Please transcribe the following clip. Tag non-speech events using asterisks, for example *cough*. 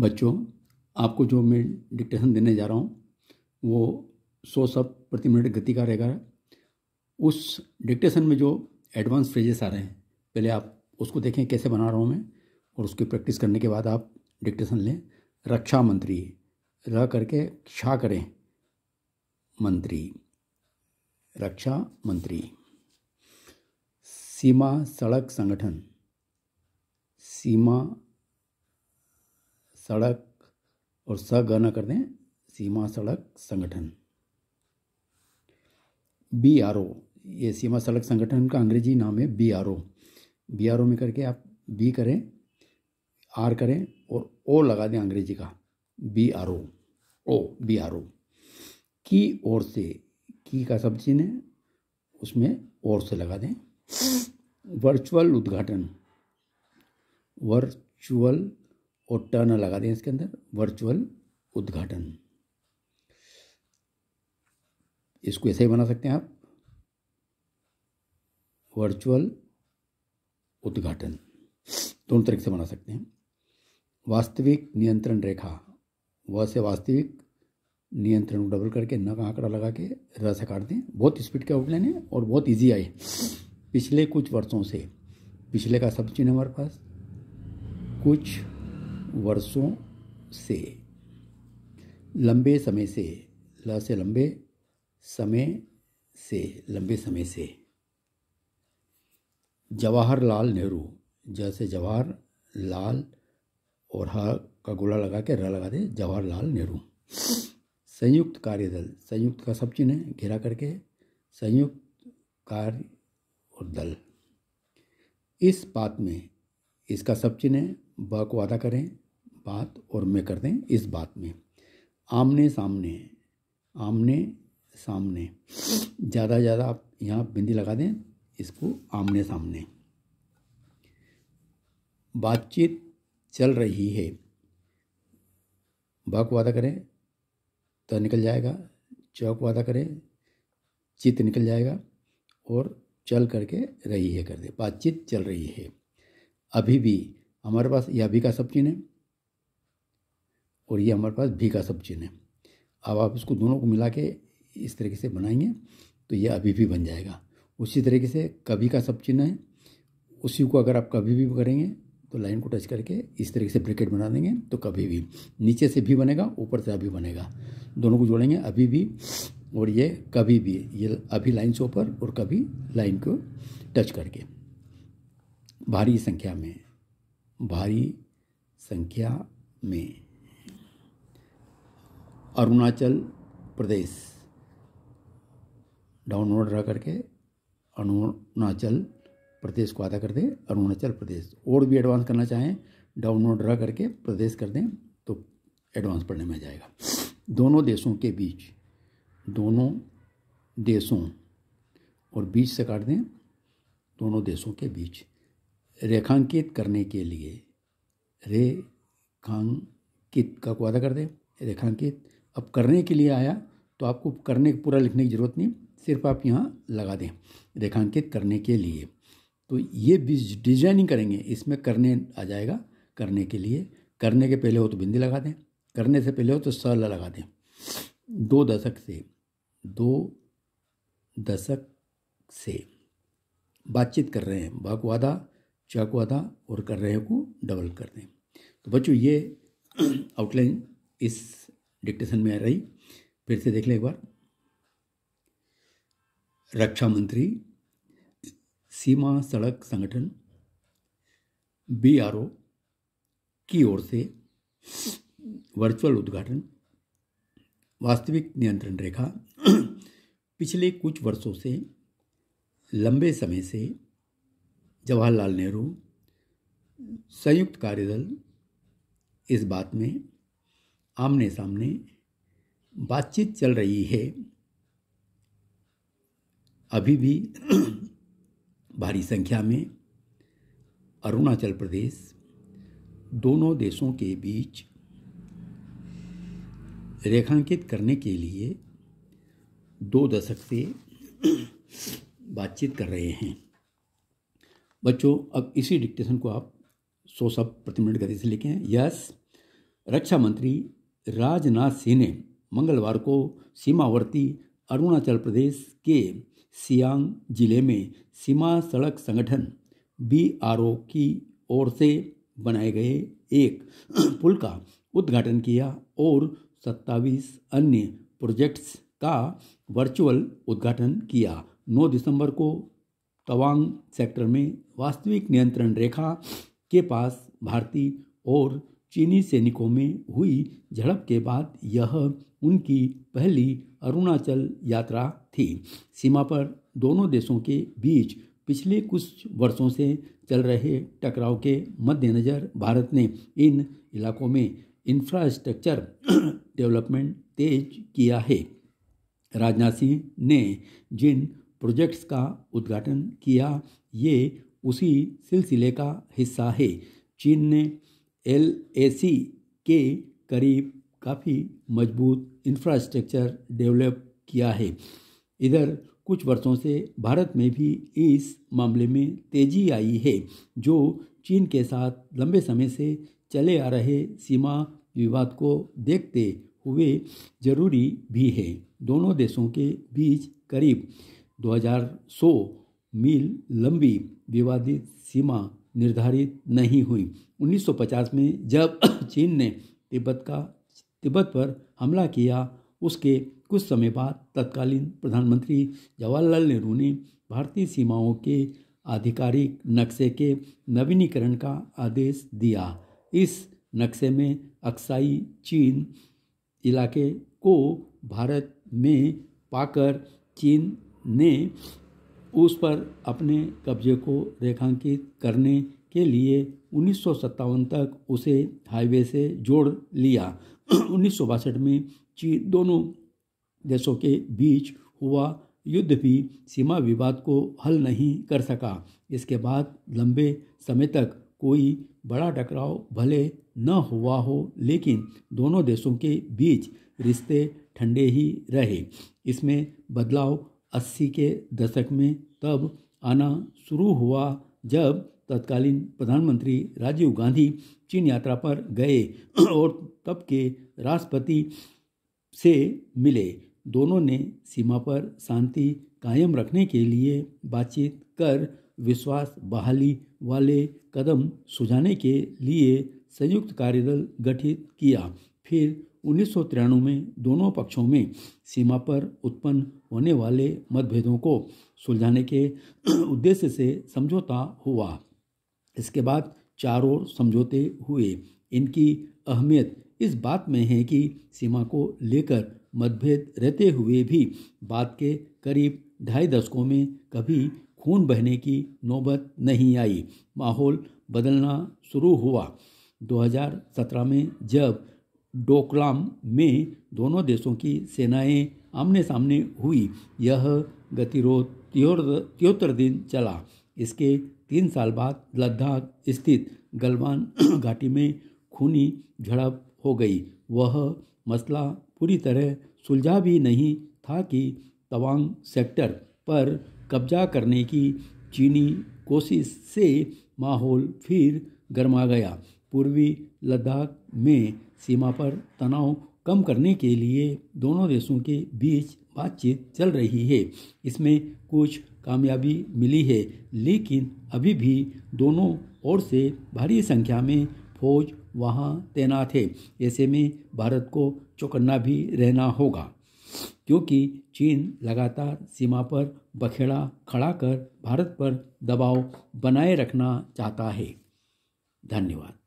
बच्चों आपको जो मैं डिक्टेशन देने जा रहा हूँ वो सौ सब प्रति मिनट गति का रहेगा उस डिक्टेशन में जो एडवांस फ्रेजेस आ रहे हैं पहले आप उसको देखें कैसे बना रहा हूँ मैं और उसकी प्रैक्टिस करने के बाद आप डिक्टेशन लें रक्षा मंत्री रह करके क्षा करें मंत्री रक्षा मंत्री सीमा सड़क संगठन सीमा सड़क और गाना कर दें सीमा सड़क संगठन बी आर ओ ये सीमा सड़क संगठन का अंग्रेजी नाम है B R O B R O में करके आप बी करें आर करें और ओ लगा दें अंग्रेजी का B R O O B R O की ओर से की का सब चिन्ह है उसमें ओर से लगा दें वर्चुअल उद्घाटन वर्चुअल और टर्नर लगा दें इसके अंदर वर्चुअल उद्घाटन इसको ऐसे ही बना सकते हैं आप वर्चुअल उद्घाटन दोनों तरीके से बना सकते हैं वास्तविक नियंत्रण रेखा व से वास्तविक नियंत्रण को डबल करके न का आंकड़ा लगा के रस से काट दें बहुत स्पीड का आउटलाइन है और बहुत इजी आई पिछले कुछ वर्षों से पिछले का सब चिन्ह हमारे पास कुछ वर्षों से लंबे समय से ल से लंबे समय से लंबे समय से जवाहरलाल नेहरू जैसे जवाहर लाल और हा का गोला लगा के र लगा दे जवाहरलाल नेहरू संयुक्त कार्यदल संयुक्त का सब चिन्ह है घेरा करके संयुक्त कार्य और दल इस बात में इसका सब चिन्ह ब को अदा करें बात और मैं कर दें इस बात में आमने सामने आमने सामने ज़्यादा ज़्यादा आप यहाँ बिंदी लगा दें इसको आमने सामने बातचीत चल रही है बक वादा करें तो निकल जाएगा चौक वादा करें चित निकल जाएगा और चल करके रही है कर दे बातचीत चल रही है अभी भी हमारे पास यह अभी का सब चीन है और ये हमारे पास भी सब सब्जी है अब आप इसको दोनों को मिला के इस तरीके से बनाएंगे तो ये अभी भी बन जाएगा उसी तरीके से कभी का सब चिन्ह है उसी को अगर आप कभी भी करेंगे तो लाइन को टच करके इस तरीके से ब्रिकेट बना देंगे तो कभी भी नीचे से भी बनेगा ऊपर से अभी बनेगा दोनों को जोड़ेंगे अभी भी और ये कभी भी ये अभी लाइन से ऊपर और कभी लाइन को टच करके भारी संख्या में भारी संख्या में अरुणाचल प्रदेश डाउनलोड रह करके अरुणाचल प्रदेश को आधा कर दें अरुणाचल प्रदेश और भी एडवांस करना चाहें डाउनलोड रह करके प्रदेश कर दें तो एडवांस पढ़ने में जाएगा दोनों देशों के बीच दोनों देशों और बीच से काट दें दोनों देशों के बीच रेखांकित करने के लिए रेखांकित का को अदा कर दें रेखांकित अब करने के लिए आया तो आपको करने पूरा लिखने की ज़रूरत नहीं सिर्फ आप यहाँ लगा दें रेखांकित करने के लिए तो ये डिजाइनिंग करेंगे इसमें करने आ जाएगा करने के लिए करने के पहले हो तो बिंदी लगा दें करने से पहले हो तो सल लगा दें दो दशक से दो दशक से बातचीत कर रहे हैं बाकवादा चाकवादा और कर रहे को डबल कर दें तो बच्चों ये आउटलाइन इस डिक्टेशन में आ रही फिर से देख लें एक बार रक्षा मंत्री सीमा सड़क संगठन बी आर ओ की ओर से वर्चुअल उद्घाटन वास्तविक नियंत्रण रेखा पिछले कुछ वर्षों से लंबे समय से जवाहरलाल नेहरू संयुक्त कार्यदल इस बात में आमने सामने बातचीत चल रही है अभी भी *clears throat* भारी संख्या में अरुणाचल प्रदेश दोनों देशों के बीच रेखांकित करने के लिए दो दशक से *clears throat* बातचीत कर रहे हैं बच्चों अब इसी डिक्टेशन को आप सौ सब प्रति मिनट गति से लिखें यस रक्षा मंत्री राजनाथ सिंह ने मंगलवार को सीमावर्ती अरुणाचल प्रदेश के सियांग जिले में सीमा सड़क संगठन बी की ओर से बनाए गए एक *clears throat* पुल का उद्घाटन किया और 27 अन्य प्रोजेक्ट्स का वर्चुअल उद्घाटन किया 9 दिसंबर को तवांग सेक्टर में वास्तविक नियंत्रण रेखा के पास भारतीय और चीनी सैनिकों में हुई झड़प के बाद यह उनकी पहली अरुणाचल यात्रा थी सीमा पर दोनों देशों के बीच पिछले कुछ वर्षों से चल रहे टकराव के मद्देनज़र भारत ने इन इलाकों में इंफ्रास्ट्रक्चर डेवलपमेंट *clears throat* तेज किया है राजनाथ सिंह ने जिन प्रोजेक्ट्स का उद्घाटन किया ये उसी सिलसिले का हिस्सा है चीन ने एल के करीब काफ़ी मजबूत इंफ्रास्ट्रक्चर डेवलप किया है इधर कुछ वर्षों से भारत में भी इस मामले में तेजी आई है जो चीन के साथ लंबे समय से चले आ रहे सीमा विवाद को देखते हुए जरूरी भी है दोनों देशों के बीच करीब 2100 मील लंबी विवादित सीमा निर्धारित नहीं हुई 1950 में जब *coughs* चीन ने तिब्बत का तिब्बत पर हमला किया उसके कुछ समय बाद तत्कालीन प्रधानमंत्री जवाहरलाल नेहरू ने भारतीय सीमाओं के आधिकारिक नक्शे के नवीनीकरण का आदेश दिया इस नक्शे में अक्साई चीन इलाके को भारत में पाकर चीन ने उस पर अपने कब्जे को रेखांकित करने के लिए उन्नीस तक उसे हाईवे से जोड़ लिया उन्नीस में चीन दोनों देशों के बीच हुआ युद्ध भी सीमा विवाद को हल नहीं कर सका इसके बाद लंबे समय तक कोई बड़ा टकराव भले न हुआ हो लेकिन दोनों देशों के बीच रिश्ते ठंडे ही रहे इसमें बदलाव अस्सी के दशक में तब आना शुरू हुआ जब तत्कालीन प्रधानमंत्री राजीव गांधी चीन यात्रा पर गए *clears throat* और तब के राष्ट्रपति से मिले दोनों ने सीमा पर शांति कायम रखने के लिए बातचीत कर विश्वास बहाली वाले कदम सुझाने के लिए संयुक्त कार्यदल गठित किया फिर उन्नीस में दोनों पक्षों में सीमा पर उत्पन्न होने वाले मतभेदों को सुलझाने के *clears throat* उद्देश्य से समझौता हुआ इसके बाद चारों समझौते हुए इनकी अहमियत इस बात में है कि सीमा को लेकर मतभेद रहते हुए भी बाद के करीब ढाई दशकों में कभी खून बहने की नौबत नहीं आई माहौल बदलना शुरू हुआ 2017 में जब डोकलाम में दोनों देशों की सेनाएं आमने सामने हुई यह गतिरोध तिहत्तर दिन चला इसके तीन साल बाद लद्दाख स्थित गलवान *clears throat* घाटी में खूनी झड़प हो गई वह मसला पूरी तरह सुलझा भी नहीं था कि तवांग सेक्टर पर कब्जा करने की चीनी कोशिश से माहौल फिर गर्मा गया पूर्वी लद्दाख में सीमा पर तनाव कम करने के लिए दोनों देशों के बीच बातचीत चल रही है इसमें कुछ कामयाबी मिली है लेकिन अभी भी दोनों ओर से भारी संख्या में फौज वहां तैनात है ऐसे में भारत को चौकन्ना भी रहना होगा क्योंकि चीन लगातार सीमा पर बखेड़ा खड़ा कर भारत पर दबाव बनाए रखना चाहता है धन्यवाद